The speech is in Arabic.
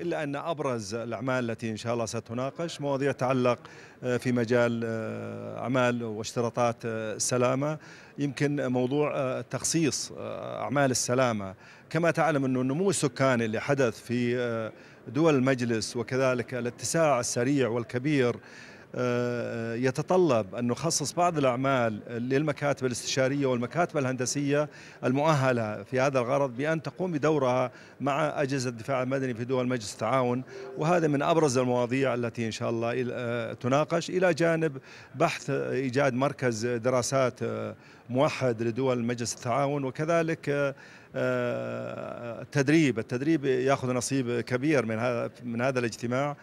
إلا أن أبرز الأعمال التي إن شاء الله ستناقش مواضيع تتعلق آه، في مجال آه، أعمال واشتراطات السلامة آه، يمكن موضوع تخصيص أعمال السلامة كما تعلم أن النمو السكاني اللي حدث في دول المجلس وكذلك الاتساع السريع والكبير يتطلب أن نخصص بعض الأعمال للمكاتب الاستشارية والمكاتب الهندسية المؤهلة في هذا الغرض بأن تقوم بدورها مع أجهزة الدفاع المدني في دول مجلس التعاون وهذا من أبرز المواضيع التي إن شاء الله آه، تناقش إلى جانب بحث إيجاد مركز دراسات آه، موحد لدول مجلس التعاون وكذلك التدريب آه، التدريب ياخذ نصيب كبير من هذا من هذا الاجتماع